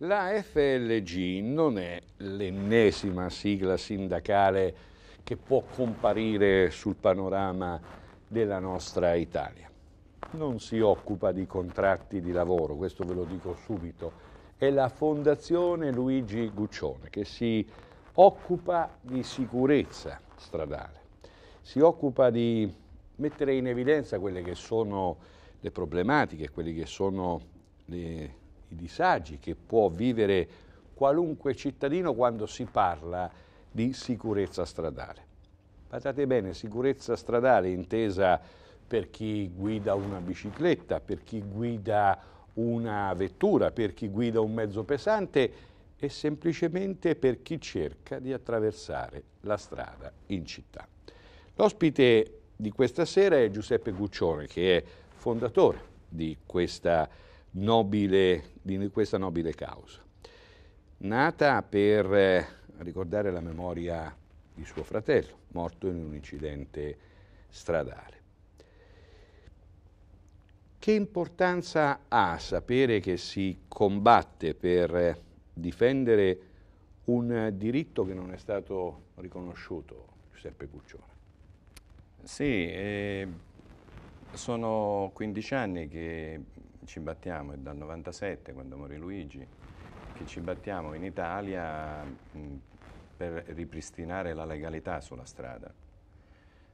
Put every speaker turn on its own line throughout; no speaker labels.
La FLG non è l'ennesima sigla sindacale che può comparire sul panorama della nostra Italia. Non si occupa di contratti di lavoro, questo ve lo dico subito. È la Fondazione Luigi Guccione che si occupa di sicurezza stradale, si occupa di mettere in evidenza quelle che sono le problematiche, quelle che sono le i disagi che può vivere qualunque cittadino quando si parla di sicurezza stradale. Guardate bene, sicurezza stradale intesa per chi guida una bicicletta, per chi guida una vettura, per chi guida un mezzo pesante e semplicemente per chi cerca di attraversare la strada in città. L'ospite di questa sera è Giuseppe Guccione, che è fondatore di questa nobile, di questa nobile causa. Nata per eh, ricordare la memoria di suo fratello, morto in un incidente stradale. Che importanza ha sapere che si combatte per eh, difendere un diritto che non è stato riconosciuto, Giuseppe Cuccione? Sì, eh,
sono 15 anni che ci battiamo, è dal 97 quando morì Luigi, che ci battiamo in Italia mh, mm, per ripristinare la legalità sulla strada.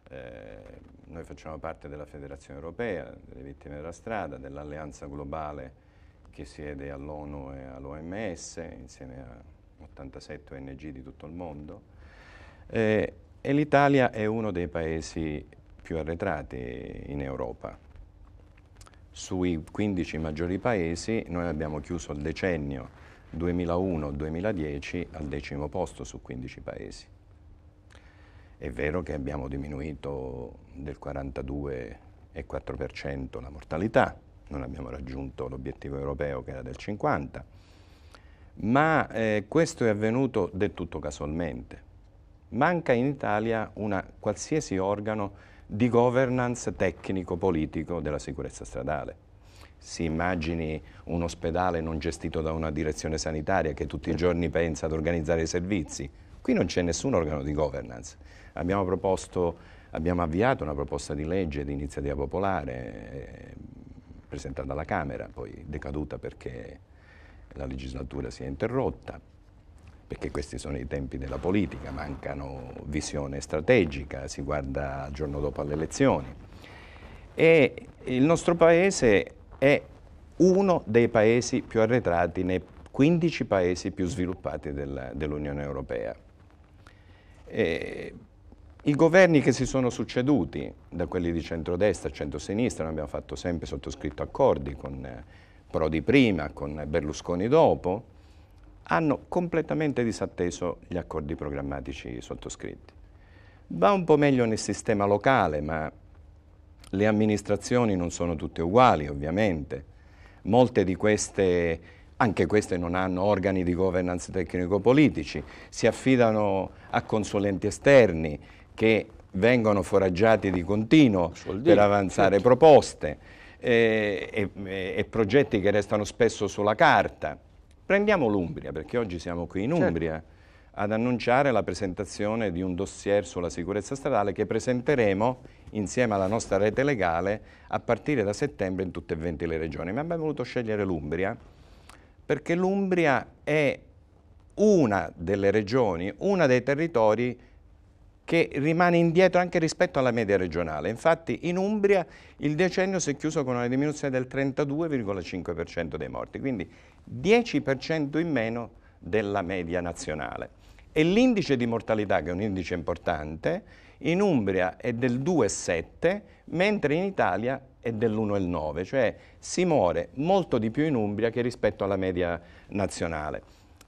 Eh, noi facciamo parte della Federazione Europea delle Vittime della Strada, dell'Alleanza Globale che siede all'ONU e all'OMS, insieme a 87 ONG di tutto il mondo. Eh, e l'Italia è uno dei paesi più arretrati in Europa. Sui 15 maggiori paesi noi abbiamo chiuso il decennio 2001-2010 al decimo posto su 15 paesi. È vero che abbiamo diminuito del 42,4% la mortalità, non abbiamo raggiunto l'obiettivo europeo che era del 50%, ma eh, questo è avvenuto del tutto casualmente. Manca in Italia una qualsiasi organo di governance tecnico-politico della sicurezza stradale. Si immagini un ospedale non gestito da una direzione sanitaria che tutti i giorni pensa ad organizzare i servizi. Qui non c'è nessun organo di governance. Abbiamo, proposto, abbiamo avviato una proposta di legge di iniziativa popolare eh, presentata alla Camera, poi decaduta perché la legislatura si è interrotta, perché questi sono i tempi della politica, mancano visione strategica, si guarda il giorno dopo alle elezioni. E il nostro paese è uno dei paesi più arretrati nei 15 paesi più sviluppati dell'Unione dell Europea. E i governi che si sono succeduti, da quelli di centrodestra a centrosinistra, noi abbiamo fatto sempre sottoscritto accordi con eh, Prodi prima, con Berlusconi dopo, hanno completamente disatteso gli accordi programmatici sottoscritti. Va un po' meglio nel sistema locale, ma le amministrazioni non sono tutte uguali, ovviamente. Molte di queste, anche queste non hanno organi di governance tecnico-politici, si affidano a consulenti esterni che vengono foraggiati di continuo per avanzare certo. proposte eh, e, e progetti che restano spesso sulla carta. Prendiamo l'Umbria, perché oggi siamo qui in certo. Umbria certo. ad annunciare la presentazione di un dossier sulla sicurezza stradale che presenteremo insieme alla nostra rete legale a partire da settembre in tutte e 20 le regioni. Ma abbiamo voluto scegliere l'Umbria perché l'Umbria è una delle regioni, una dei territori che rimane indietro anche rispetto alla media regionale. Infatti in Umbria il decennio si è chiuso con una diminuzione del 32,5% dei morti, quindi 10% in meno della media nazionale. E l'indice di mortalità, che è un indice importante, in Umbria è del 2,7, mentre in Italia è dell'1,9, cioè si muore molto di più in Umbria che rispetto alla media nazionale.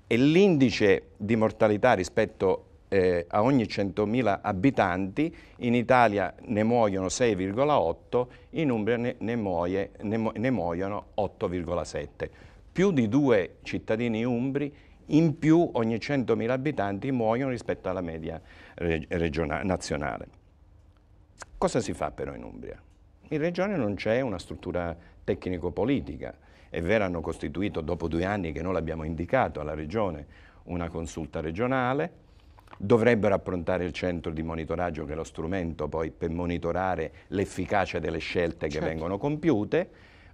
E l'indice di mortalità rispetto eh, a ogni 100.000 abitanti, in Italia ne muoiono 6,8, in Umbria ne, ne, muoie, ne, ne muoiono 8,7 più di due cittadini umbri in più ogni 100.000 abitanti muoiono rispetto alla media nazionale. Cosa si fa però in Umbria? In regione non c'è una struttura tecnico-politica, è vero hanno costituito dopo due anni che noi l'abbiamo indicato alla regione una consulta regionale, dovrebbero approntare il centro di monitoraggio che è lo strumento poi per monitorare l'efficacia delle scelte che certo. vengono compiute,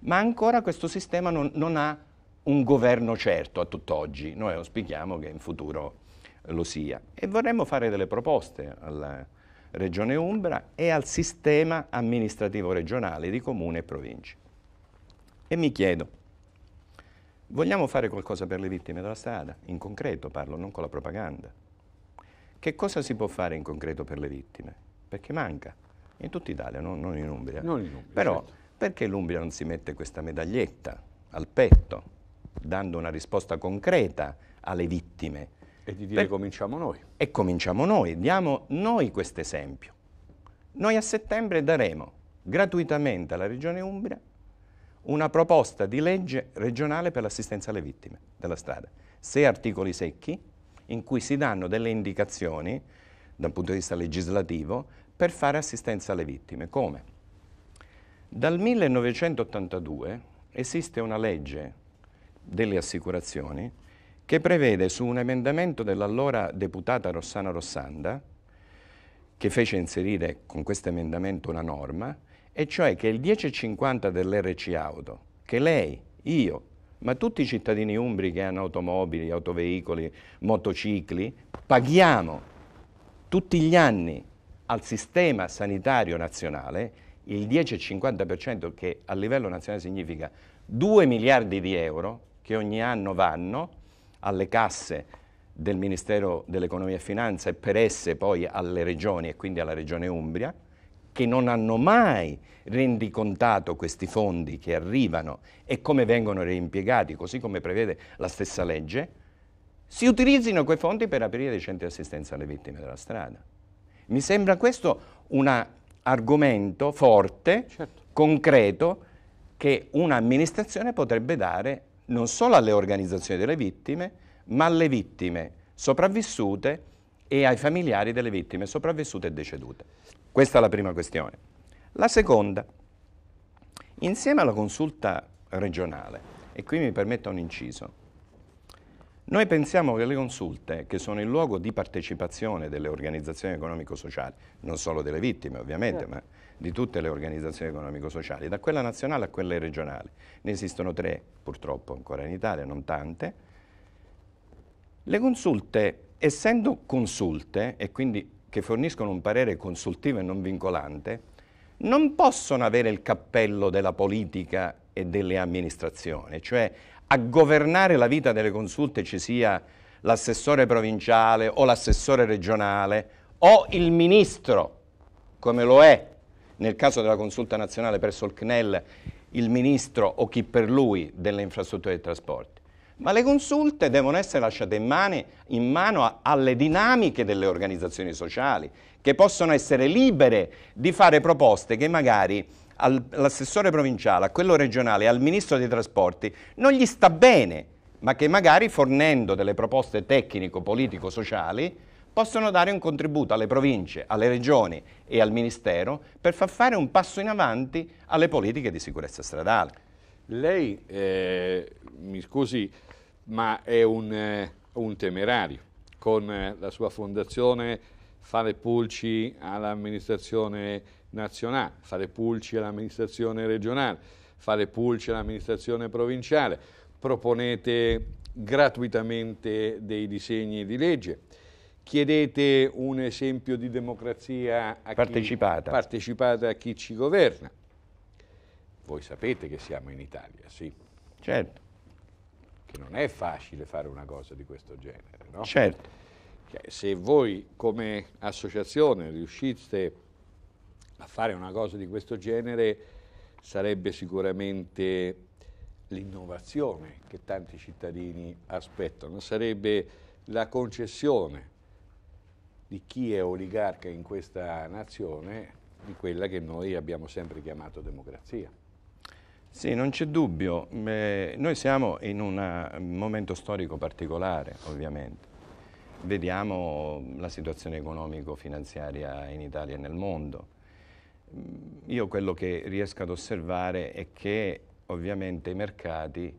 ma ancora questo sistema non, non ha un governo certo a tutt'oggi, noi auspichiamo che in futuro lo sia e vorremmo fare delle proposte alla Regione Umbra e al sistema amministrativo regionale di comune e province. E mi chiedo, vogliamo fare qualcosa per le vittime della strada? In concreto parlo, non con la propaganda. Che cosa si può fare in concreto per le vittime? Perché manca, in tutta Italia, non, non in Umbria. Non in Umbria Però certo. perché l'Umbria non si mette questa medaglietta al petto? dando una risposta concreta alle vittime. E di dire per... cominciamo noi. E cominciamo noi, diamo noi questo esempio. Noi a settembre daremo gratuitamente alla Regione Umbria una proposta di legge regionale per l'assistenza alle vittime della strada. Sei articoli secchi in cui si danno delle indicazioni dal punto di vista legislativo per fare assistenza alle vittime. Come? Dal 1982 esiste una legge delle assicurazioni che prevede su un emendamento dell'allora deputata Rossana Rossanda, che fece inserire con questo emendamento una norma, e cioè che il 10,50 dell'RC Auto, che lei, io, ma tutti i cittadini umbri che hanno automobili, autoveicoli, motocicli, paghiamo tutti gli anni al sistema sanitario nazionale il 10-50% che a livello nazionale significa 2 miliardi di euro, che ogni anno vanno alle casse del Ministero dell'Economia e Finanza e per esse poi alle regioni e quindi alla regione Umbria, che non hanno mai rendicontato questi fondi che arrivano e come vengono reimpiegati, così come prevede la stessa legge, si utilizzino quei fondi per aprire dei centri di assistenza alle vittime della strada. Mi sembra questo un argomento forte, certo. concreto, che un'amministrazione potrebbe dare non solo alle organizzazioni delle vittime, ma alle vittime sopravvissute e ai familiari delle vittime sopravvissute e decedute. Questa è la prima questione. La seconda, insieme alla consulta regionale, e qui mi permetta un inciso, noi pensiamo che le consulte, che sono il luogo di partecipazione delle organizzazioni economico-sociali, non solo delle vittime ovviamente, certo. ma di tutte le organizzazioni economico-sociali, da quella nazionale a quella regionale, ne esistono tre purtroppo ancora in Italia, non tante, le consulte, essendo consulte e quindi che forniscono un parere consultivo e non vincolante, non possono avere il cappello della politica e delle amministrazioni, cioè a governare la vita delle consulte ci sia l'assessore provinciale o l'assessore regionale o il ministro, come lo è nel caso della consulta nazionale presso il CNEL, il ministro o chi per lui delle infrastrutture e dei trasporti. Ma le consulte devono essere lasciate in, mani, in mano a, alle dinamiche delle organizzazioni sociali, che possono essere libere di fare proposte che magari all'assessore provinciale, a quello regionale, al ministro dei trasporti, non gli sta bene, ma che magari fornendo delle proposte tecnico-politico-sociali possono dare un contributo alle province, alle regioni e al ministero per far fare un passo in avanti alle politiche di sicurezza
stradale. Lei, eh, mi scusi, ma è un, eh, un temerario. Con eh, la sua fondazione fa le Pulci all'amministrazione nazionale, fare pulci all'amministrazione regionale, fare pulci all'amministrazione provinciale, proponete gratuitamente dei disegni di legge, chiedete un esempio di democrazia partecipata. Chi, partecipata a chi ci governa. Voi sapete che siamo in Italia, sì. Certo. Che non è facile fare una cosa di questo genere, no? Certo. Cioè, se voi come associazione riusciste a ma fare una cosa di questo genere sarebbe sicuramente l'innovazione che tanti cittadini aspettano, sarebbe la concessione di chi è oligarca in questa nazione di quella che noi abbiamo sempre chiamato democrazia.
Sì, non c'è dubbio. Beh, noi siamo in un eh, momento storico particolare, ovviamente. Vediamo la situazione economico-finanziaria in Italia e nel mondo Mm, io quello che riesco ad osservare è che ovviamente i mercati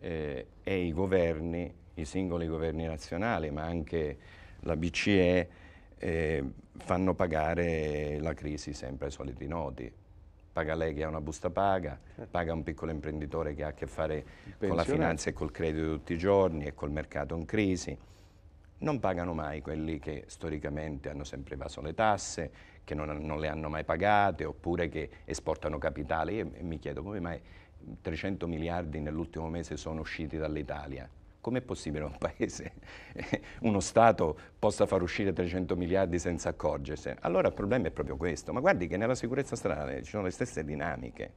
eh, e i governi, i singoli governi nazionali, ma anche la BCE, eh, fanno pagare la crisi sempre ai soliti noti. Paga lei che ha una busta paga, certo. paga un piccolo imprenditore che ha a che fare con la finanza e col credito tutti i giorni e col mercato in crisi. Non pagano mai quelli che storicamente hanno sempre evaso le tasse, che non, non, le hanno mai pagate oppure che esportano capitale. Io mi chiedo come mai 300 miliardi nell'ultimo mese sono usciti dall'Italia. Com'è possibile un paese, uno Stato possa far uscire 300 miliardi senza accorgersene? Allora il problema è proprio questo. Ma guardi che nella sicurezza stradale ci sono le stesse dinamiche,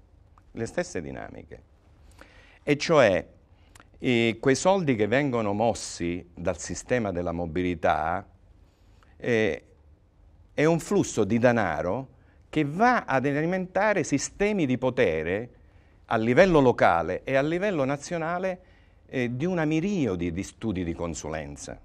le stesse dinamiche. E cioè eh, quei soldi che vengono mossi dal sistema della mobilità eh, è un flusso di denaro che va ad alimentare sistemi di potere a livello locale e a livello nazionale eh, di una miriade di studi di consulenza.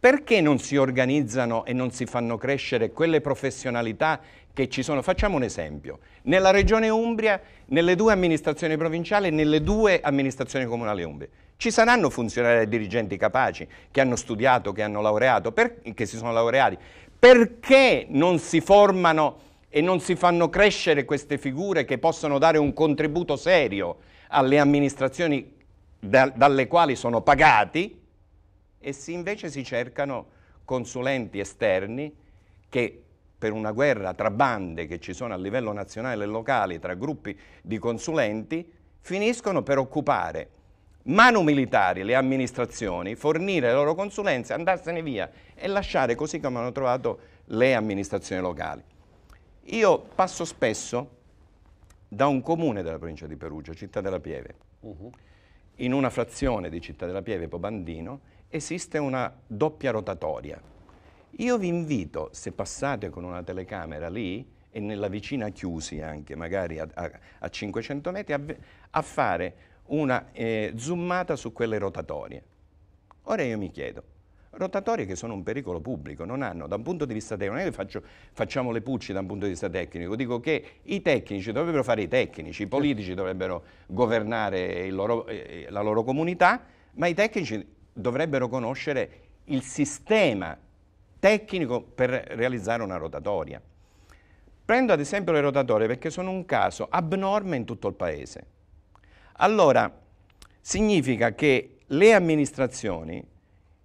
Perché non si organizzano e non si fanno crescere quelle professionalità che ci sono? Facciamo un esempio. Nella regione Umbria, nelle due amministrazioni provinciali e nelle due amministrazioni comunali Umbria, ci saranno funzionari e dirigenti capaci che hanno studiato, che hanno laureato, per, che si sono laureati. Perché non si formano e non si fanno crescere queste figure che possono dare un contributo serio alle amministrazioni da, dalle quali sono pagati e si, invece si cercano consulenti esterni che per una guerra tra bande che ci sono a livello nazionale e locale, tra gruppi di consulenti, finiscono per occupare mano militari, le amministrazioni, fornire le loro consulenze, andarsene via e lasciare così come hanno trovato le amministrazioni locali. Io passo spesso da un comune della provincia di Perugia, Città della Pieve, uh-huh. in una frazione di Città della Pieve, Pobandino, esiste una doppia rotatoria. Io vi invito, se passate con una telecamera lì, e nella vicina chiusi anche, magari a, a, a 500 metri, a, a fare una eh, zoomata su quelle rotatorie. Ora io mi chiedo, rotatorie che sono un pericolo pubblico, non hanno da un punto di vista tecnico, non è che faccio, facciamo le pucce da un punto di vista tecnico, dico che i tecnici dovrebbero fare i tecnici, i politici dovrebbero governare loro, eh, eh, la loro comunità, ma i tecnici dovrebbero conoscere il sistema tecnico per realizzare una rotatoria. Prendo ad esempio le rotatorie perché sono un caso abnorme in tutto il paese. Allora, significa che le amministrazioni,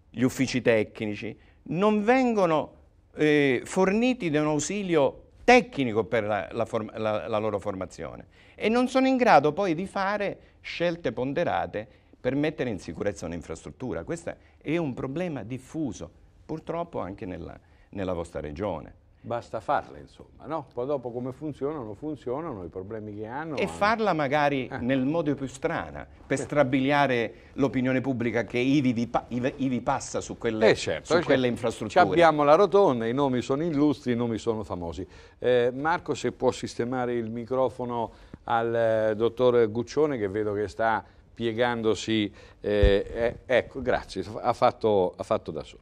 gli uffici tecnici, non vengono eh, forniti di un ausilio tecnico per la, la, la, la, loro formazione e non sono in grado poi di fare scelte ponderate per mettere in sicurezza un'infrastruttura. Questo è un problema diffuso, purtroppo anche nella, nella vostra regione
basta farla, insomma, no? Poi dopo come funzionano, funzionano, i problemi che hanno... E
farla magari eh. nel modo più strano, per strabiliare l'opinione pubblica che ivi, vi pa ivi passa su quelle, eh certo, su eh, certo. infrastrutture. abbiamo
la rotonda, i nomi sono illustri, i nomi sono famosi. Eh, Marco, se può sistemare il microfono al eh, dottor Guccione, che vedo che sta piegandosi... Eh, ecco, grazie, ha fatto, ha fatto da solo.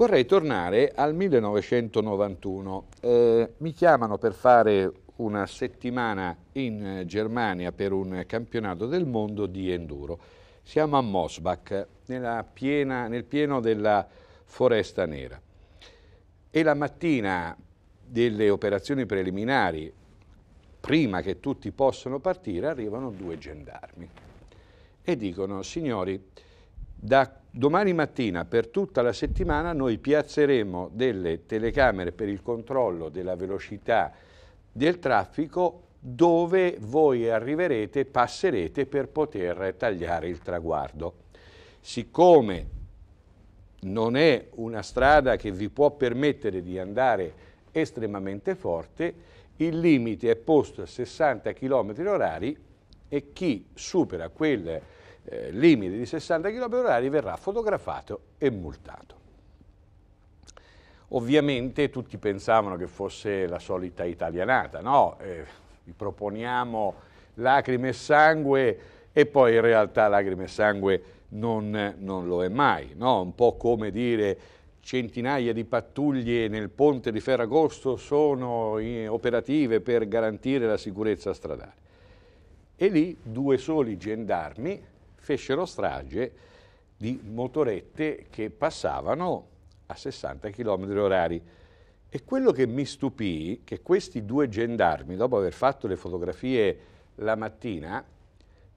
Vorrei tornare al 1991. Eh, mi chiamano per fare una settimana in Germania per un campionato del mondo di enduro. Siamo a Mosbach, piena, nel pieno della Foresta Nera. E la mattina delle operazioni preliminari, prima che tutti possano partire, arrivano due gendarmi e dicono, signori, da domani mattina per tutta la settimana noi piazzeremo delle telecamere per il controllo della velocità del traffico dove voi arriverete, passerete per poter tagliare il traguardo. Siccome non è una strada che vi può permettere di andare estremamente forte, il limite è posto a 60 km orari e chi supera quel eh, limite di 60 km h verrà fotografato e multato. Ovviamente tutti pensavano che fosse la solita italianata, no? Eh, vi proponiamo lacrime e sangue e poi in realtà lacrime e sangue non, non lo è mai, no? Un po' come dire centinaia di pattuglie nel ponte di Ferragosto sono eh, operative per garantire la sicurezza stradale. E lì due soli gendarmi fecero strage di motorette che passavano a 60 km orari. E quello che mi stupì, è che questi due gendarmi, dopo aver fatto le fotografie la mattina,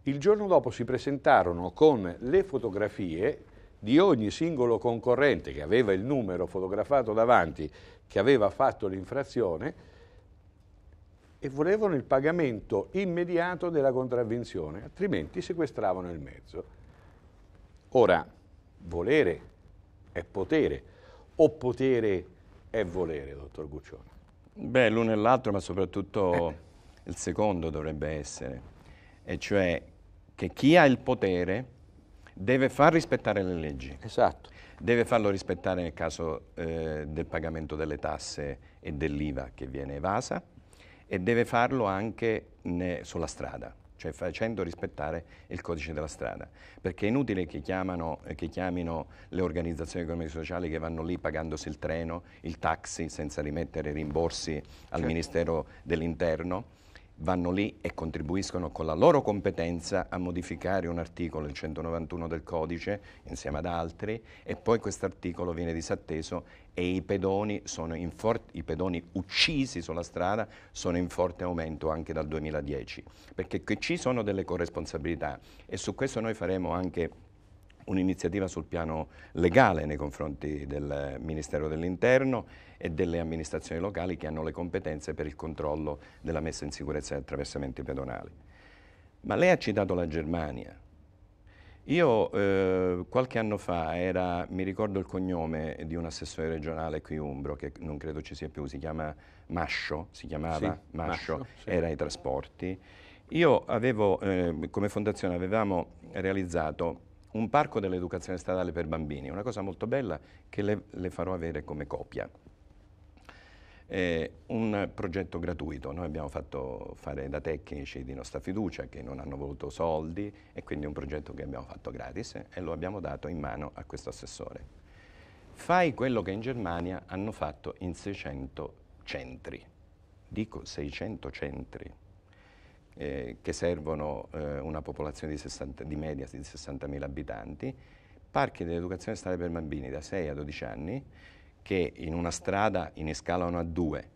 il giorno dopo si presentarono con le fotografie di ogni singolo concorrente che aveva il numero fotografato davanti, che aveva fatto l'infrazione, e volevano il pagamento immediato della contravvenzione, altrimenti sequestravano il mezzo. Ora, volere è potere, o potere è volere, dottor Guccione?
Beh, l'uno e l'altro, ma soprattutto eh. il secondo dovrebbe essere, e cioè che chi ha il potere deve far rispettare le leggi. Esatto. Deve farlo rispettare nel caso eh, del pagamento delle tasse e dell'IVA che viene evasa, e deve farlo anche sulla strada cioè facendo rispettare il codice della strada, perché è inutile che, chiamano, che chiamino le organizzazioni economiche e sociali che vanno lì pagandosi il treno, il taxi senza rimettere rimborsi al certo. Ministero dell'Interno, vanno lì e contribuiscono con la loro competenza a modificare un articolo, il 191 del codice, insieme ad altri, e poi questo articolo viene disatteso e i pedoni, i pedoni uccisi sulla strada sono in forte aumento anche dal 2010, perché ci sono delle corresponsabilità e su questo noi faremo anche un'iniziativa sul piano legale nei confronti del Ministero dell'Interno e delle amministrazioni locali che hanno le competenze per il controllo della messa in sicurezza degli attraversamenti pedonali. Ma lei ha citato la Germania. Io eh, qualche anno fa era, mi ricordo il cognome di un assessore regionale qui Umbro, che non credo ci sia più, si chiama Mascio, si chiamava sì, Mascio, Mascio sì. era ai trasporti. Io avevo, eh, come fondazione avevamo realizzato un parco dell'educazione stradale per bambini, una cosa molto bella che le, le farò avere come copia. È un progetto gratuito, noi abbiamo fatto fare da tecnici di nostra fiducia che non hanno voluto soldi e quindi è un progetto che abbiamo fatto gratis e lo abbiamo dato in mano a questo assessore. Fai quello che in Germania hanno fatto in 600 centri, dico 600 centri, eh, che servono eh, una popolazione di, 60, di media di 60.000 abitanti, parchi dell'educazione stare per bambini da 6 a 12 anni che in una strada in scala a due,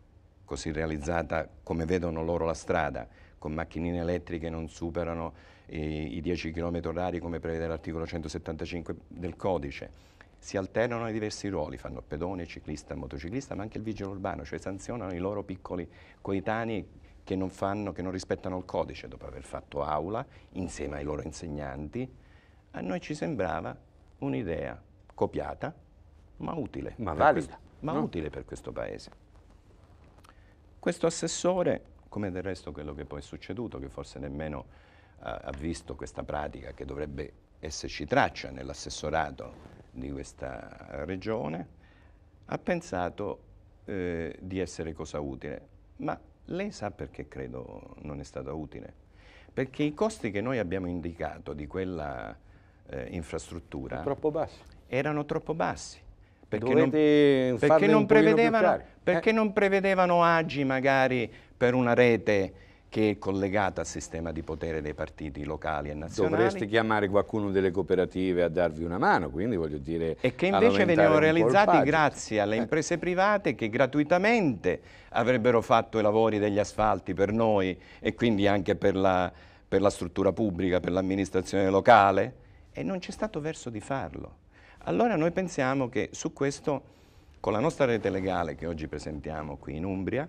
così realizzata come vedono loro la strada, con macchinine elettriche non superano i, i 10 km orari come prevede l'articolo 175 del codice, si alternano ai diversi ruoli, fanno pedone, ciclista, motociclista, ma anche il vigile urbano, cioè sanzionano i loro piccoli coetanei che non, fanno, che non rispettano il codice dopo aver fatto aula insieme ai loro insegnanti, a noi ci sembrava un'idea copiata ma utile. Ma valida. Questo, ma no? utile per questo Paese. Questo assessore, come del resto quello che poi è succeduto, che forse nemmeno uh, ha visto questa pratica che dovrebbe esserci traccia nell'assessorato di questa regione, ha pensato eh, di essere cosa utile, ma lei sa perché credo non è stata utile? Perché i costi che noi abbiamo indicato di quella eh, infrastruttura troppo erano troppo bassi. Perché, non, perché, non prevedevano, perché eh. non prevedevano agi magari per una rete che è collegata al sistema di potere dei partiti locali e nazionali. Dovreste chiamare qualcuno delle cooperative a darvi una mano, quindi voglio dire... E che invece venivano realizzati grazie alle eh. imprese private che gratuitamente avrebbero fatto i lavori degli asfalti per noi e quindi anche per la, per la struttura pubblica, per l'amministrazione locale e non c'è stato verso di farlo. Allora noi pensiamo che su questo, con la nostra rete legale che oggi presentiamo qui in Umbria,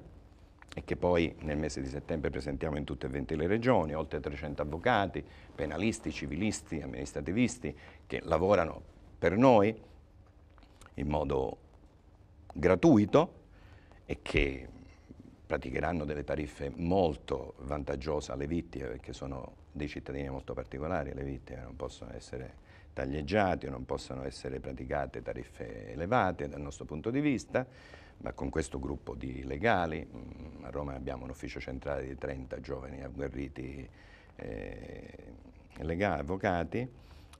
e che poi nel mese di settembre presentiamo in tutte e 20 le regioni, oltre 300 avvocati, penalisti, civilisti, amministrativisti che lavorano per noi in modo gratuito e che praticheranno delle tariffe molto vantaggiose alle vittime perché sono dei cittadini molto particolari, le vittime non possono essere taglieggiate, non possono essere praticate tariffe elevate dal nostro punto di vista ma con questo gruppo di legali. Mm, a Roma abbiamo un ufficio centrale di 30 giovani agguerriti eh, legali, avvocati.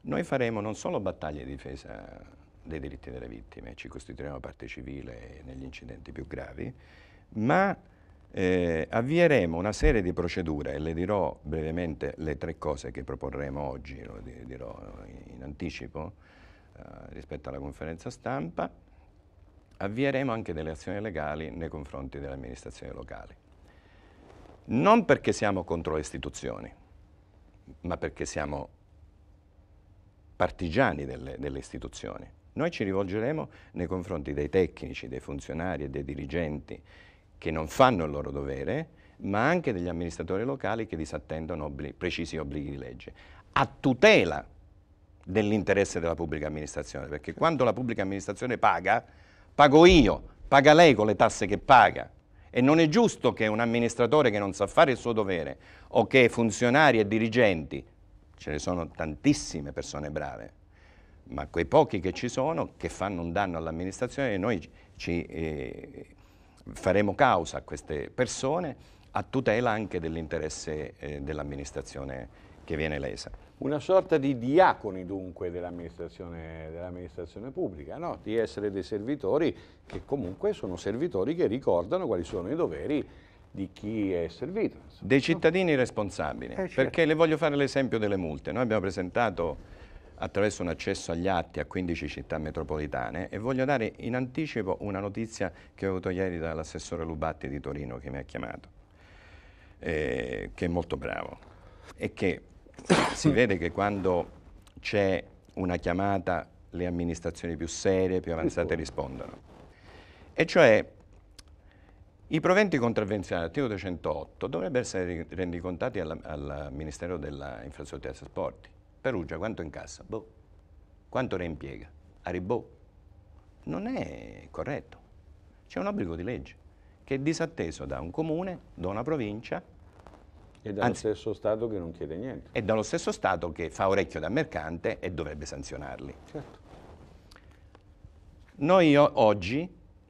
Noi faremo non solo battaglie di difesa dei diritti delle vittime, ci costituiremo parte civile negli incidenti più gravi, ma eh, avvieremo una serie di procedure e le dirò brevemente le tre cose che proporremo oggi, lo dirò in anticipo eh, rispetto alla conferenza stampa avvieremo anche delle azioni legali nei confronti delle amministrazioni locali. Non perché siamo contro le istituzioni, ma perché siamo partigiani delle, delle istituzioni. Noi ci rivolgeremo nei confronti dei tecnici, dei funzionari e dei dirigenti che non fanno il loro dovere, ma anche degli amministratori locali che disattendono obbli precisi obblighi di legge, a tutela dell'interesse della pubblica amministrazione, perché quando la pubblica amministrazione paga pago io, paga lei con le tasse che paga. E non è giusto che un amministratore che non sa fare il suo dovere o che funzionari e dirigenti, ce ne sono tantissime persone brave, ma quei pochi che ci sono che fanno un danno all'amministrazione, noi ci, eh, faremo causa a queste persone a tutela anche dell'interesse eh, dell'amministrazione che viene lesa
una sorta di diaconi dunque dell'amministrazione dell pubblica, no? di essere dei servitori che comunque sono servitori che ricordano quali sono i doveri di chi è servito.
Insomma. Dei cittadini responsabili, eh, certo. perché le voglio fare l'esempio delle multe. Noi abbiamo presentato attraverso un accesso agli atti a 15 città metropolitane e voglio dare in anticipo una notizia che ho avuto ieri dall'assessore Lubatti di Torino che mi ha chiamato, eh, che è molto bravo e che si vede che quando c'è una chiamata le amministrazioni più serie, più avanzate rispondono. E cioè i proventi contravvenzionali, articolo 208, dovrebbero essere rendicontati al, al Ministero dell'Infrastruttura e dei Trasporti. Perugia quanto incassa? Boh. Quanto reimpiega? Aribò. Boh. Non è corretto. C'è un obbligo di legge che è disatteso da un comune, da una provincia e dallo Anzi,
stesso Stato che non chiede niente.
E dallo stesso Stato che fa orecchio da mercante e dovrebbe sanzionarli. Certo. Noi oggi,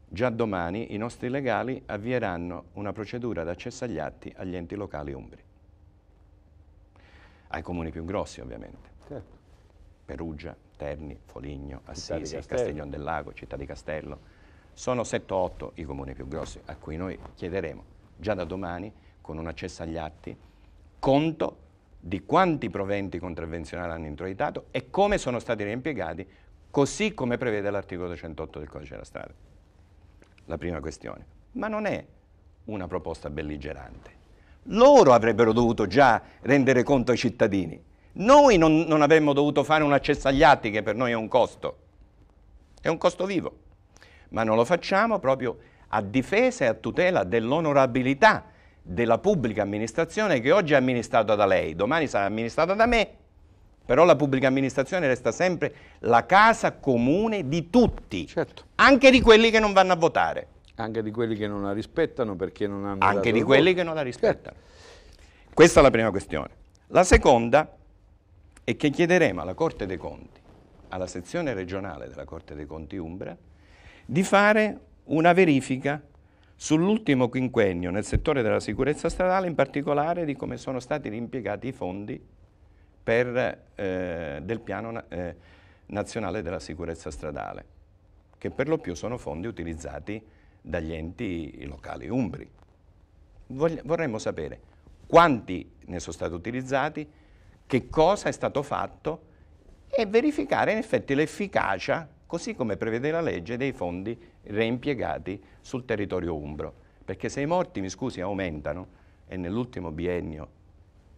già domani, i nostri legali avvieranno una procedura d'accesso agli atti agli enti locali umbri. Ai comuni più grossi, ovviamente. Certo. Perugia, Terni, Foligno, Assisi, Castiglione del Lago, Città di Castello. Sono 7-8 i comuni più grossi a cui noi chiederemo già da domani con un accesso agli atti, conto di quanti proventi contravvenzionali hanno introitato e come sono stati reimpiegati, così come prevede l'articolo 208 del codice della strada. La prima questione. Ma non è una proposta belligerante. Loro avrebbero dovuto già rendere conto ai cittadini. Noi non, non avremmo dovuto fare un accesso agli atti che per noi è un costo. È un costo vivo. Ma non lo facciamo proprio a difesa e a tutela dell'onorabilità della pubblica amministrazione che oggi è amministrata da lei, domani sarà amministrata da me, però la pubblica amministrazione resta sempre la casa comune di tutti, certo. anche di quelli che non vanno a votare. Anche di quelli che non la rispettano perché non hanno... Anche di quelli voto. che non la certo. rispettano. Certo. Questa è la prima questione. La seconda è che chiederemo alla Corte dei Conti, alla sezione regionale della Corte dei Conti Umbra, di fare una verifica sull'ultimo quinquennio nel settore della sicurezza stradale, in particolare di come sono stati impiegati i fondi per, eh, del piano eh, nazionale della sicurezza stradale, che per lo più sono fondi utilizzati dagli enti locali umbri. Vorremmo sapere quanti ne sono stati utilizzati, che cosa è stato fatto e verificare in effetti l'efficacia, così come prevede la legge, dei fondi reimpiegati sul territorio umbro, perché se i morti, mi scusi, aumentano e nell'ultimo biennio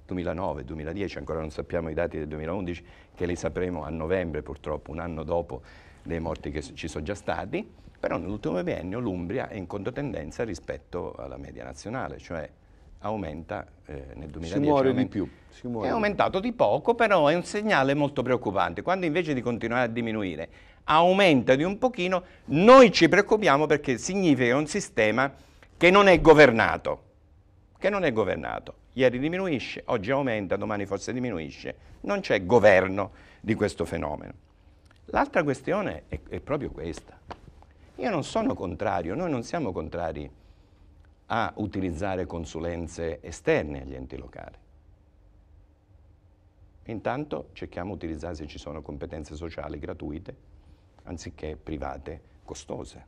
2009-2010, ancora non sappiamo i dati del 2011, che li sapremo a novembre purtroppo, un anno dopo dei morti che ci sono già stati, però nell'ultimo biennio l'Umbria è in controtendenza rispetto alla media nazionale, cioè aumenta eh, nel 2010. Si muore aumenta, di
più. Muore è aumentato
di poco, però è un segnale molto preoccupante. Quando invece di continuare a diminuire aumenta di un pochino, noi ci preoccupiamo perché significa che è un sistema che non è governato, che non è governato. Ieri diminuisce, oggi aumenta, domani forse diminuisce, non c'è governo di questo fenomeno. L'altra questione è, è proprio questa. Io non sono contrario, noi non siamo contrari a utilizzare consulenze esterne agli enti locali. Intanto cerchiamo di utilizzare se ci sono competenze sociali gratuite anziché private costose.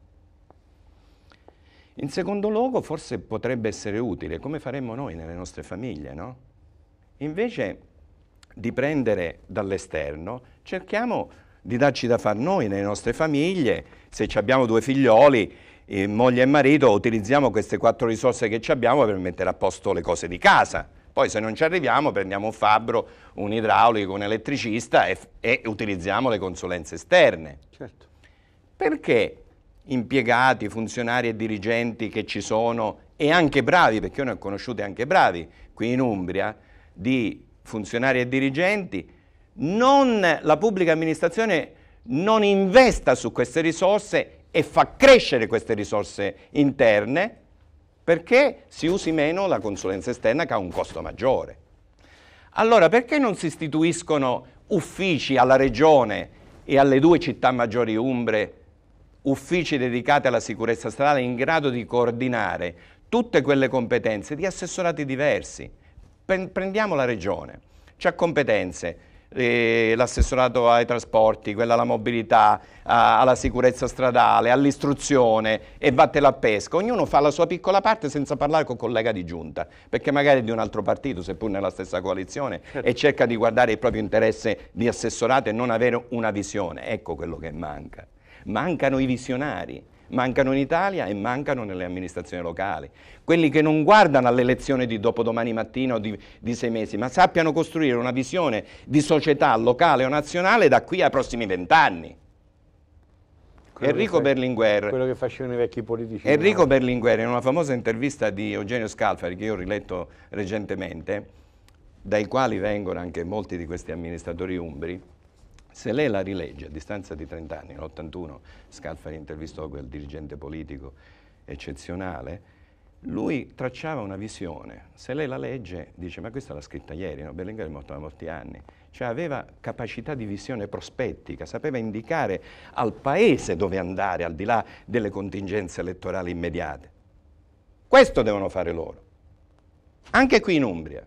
In secondo luogo, forse potrebbe essere utile, come faremmo noi nelle nostre famiglie, no? Invece di prendere dall'esterno, cerchiamo di darci da far noi nelle nostre famiglie, se abbiamo due figlioli, eh, moglie e marito, utilizziamo queste quattro risorse che abbiamo per mettere a posto le cose di casa poi se non ci arriviamo prendiamo un fabbro, un idraulico, un elettricista e, e utilizziamo le consulenze esterne. Certo. Perché impiegati, funzionari e dirigenti che ci sono e anche bravi, perché io ne ho conosciuti anche bravi qui in Umbria, di funzionari e dirigenti, non, la pubblica amministrazione non investa su queste risorse e fa crescere queste risorse interne perché si usi meno la consulenza esterna che ha un costo maggiore. Allora perché non si istituiscono uffici alla regione e alle due città maggiori umbre, uffici dedicati alla sicurezza stradale in grado di coordinare tutte quelle competenze di assessorati diversi? Prendiamo la regione, c'ha competenze l'assessorato ai trasporti, quella alla mobilità, alla sicurezza stradale, all'istruzione e vattela a pesca. Ognuno fa la sua piccola parte senza parlare col collega di giunta, perché magari è di un altro partito, seppur nella stessa coalizione, certo. e cerca di guardare il proprio interesse di assessorato e non avere una visione. Ecco quello che manca. Mancano i visionari mancano in Italia e mancano nelle amministrazioni locali. Quelli che non guardano all'elezione di dopodomani mattina o di, di sei mesi, ma sappiano costruire una visione di società locale o nazionale da qui ai prossimi vent'anni. Enrico che, Berlinguer. Quello
che facevano i vecchi politici. Enrico
Berlinguer, in una famosa intervista di Eugenio Scalfari, che io ho riletto recentemente, dai quali vengono anche molti di questi amministratori umbri, se lei la rilegge a distanza di 30 anni, nell'81 Scalfari intervistò quel dirigente politico eccezionale, lui tracciava una visione. Se lei la legge, dice, ma questa l'ha scritta ieri, no? Berlinguer è morto da molti anni. Cioè aveva capacità di visione prospettica, sapeva indicare al paese dove andare, al di là delle contingenze elettorali immediate. Questo devono fare loro. Anche qui in Umbria.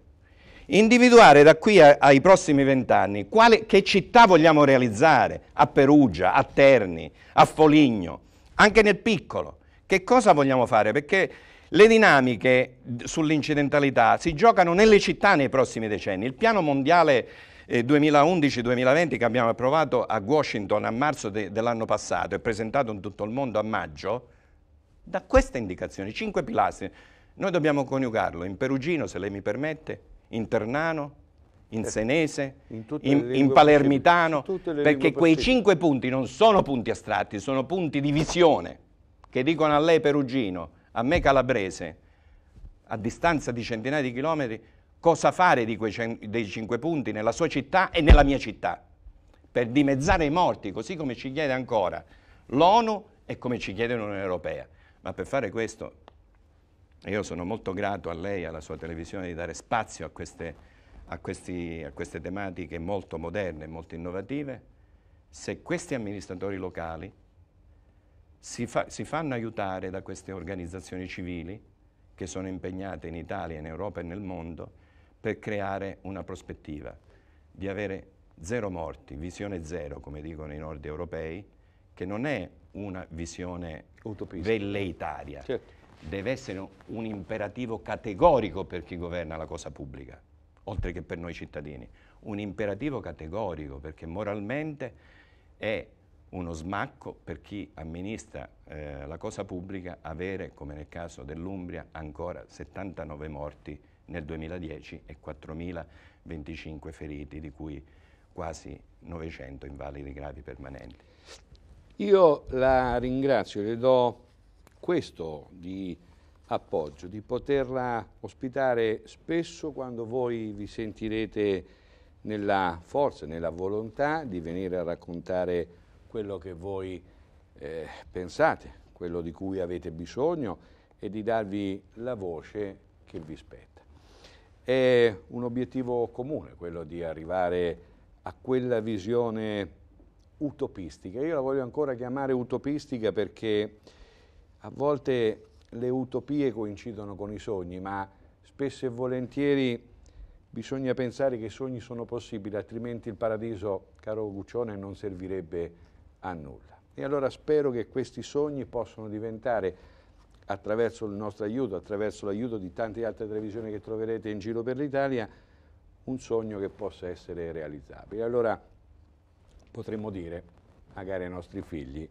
Individuare da qui a, ai prossimi vent'anni che città vogliamo realizzare a Perugia, a Terni, a Foligno, anche nel piccolo. Che cosa vogliamo fare? Perché le dinamiche sull'incidentalità si giocano nelle città nei prossimi decenni. Il piano mondiale eh, 2011-2020 che abbiamo approvato a Washington a marzo de dell'anno passato e presentato in tutto il mondo a maggio, da queste indicazioni, cinque pilastri, noi dobbiamo coniugarlo in perugino, se lei mi permette, in ternano, in eh, senese, in, in, in palermitano,
perché quei
cinque punti non sono punti astratti, sono punti di visione che dicono a lei perugino, a me calabrese, a distanza di centinaia di chilometri, cosa fare di quei cinque punti nella sua città e nella mia città, per dimezzare i morti, così come ci chiede ancora l'ONU e come ci chiede l'Unione Europea. Ma per fare questo e io sono molto grato a lei e alla sua televisione di dare spazio a queste, a, questi, a queste tematiche molto moderne, molto innovative. Se questi amministratori locali si, fa, si, fanno aiutare da queste organizzazioni civili che sono impegnate in Italia, in Europa e nel mondo per creare una prospettiva di avere zero morti, visione zero, come dicono i nord europei, che non è una visione Utopistica. velleitaria, certo deve essere un imperativo categorico per chi governa la cosa pubblica, oltre che per noi cittadini. Un imperativo categorico perché moralmente è uno smacco per chi amministra eh, la cosa pubblica avere, come nel caso dell'Umbria, ancora 79 morti nel 2010 e 4.025 feriti, di cui quasi 900 invalidi gravi
permanenti. Io la ringrazio, le do questo di appoggio, di poterla ospitare spesso quando voi vi sentirete nella forza, nella volontà di venire a raccontare quello che voi eh, pensate, quello di cui avete bisogno e di darvi la voce che vi spetta. È un obiettivo comune quello di arrivare a quella visione utopistica. Io la voglio ancora chiamare utopistica perché a volte le utopie coincidono con i sogni, ma spesso e volentieri bisogna pensare che i sogni sono possibili, altrimenti il paradiso, caro Guccione, non servirebbe a nulla. E allora spero che questi sogni possano diventare, attraverso il nostro aiuto, attraverso l'aiuto di tante altre televisioni che troverete in giro per l'Italia, un sogno che possa essere realizzabile. Allora potremmo dire, magari ai nostri figli,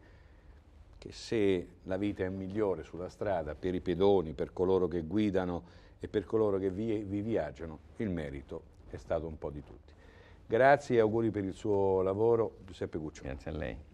che se la vita è migliore sulla strada per i pedoni, per coloro che guidano e per coloro che vi, vi viaggiano, il merito è stato un po' di tutti. Grazie e auguri per il suo lavoro, Giuseppe Guccio. Grazie a lei.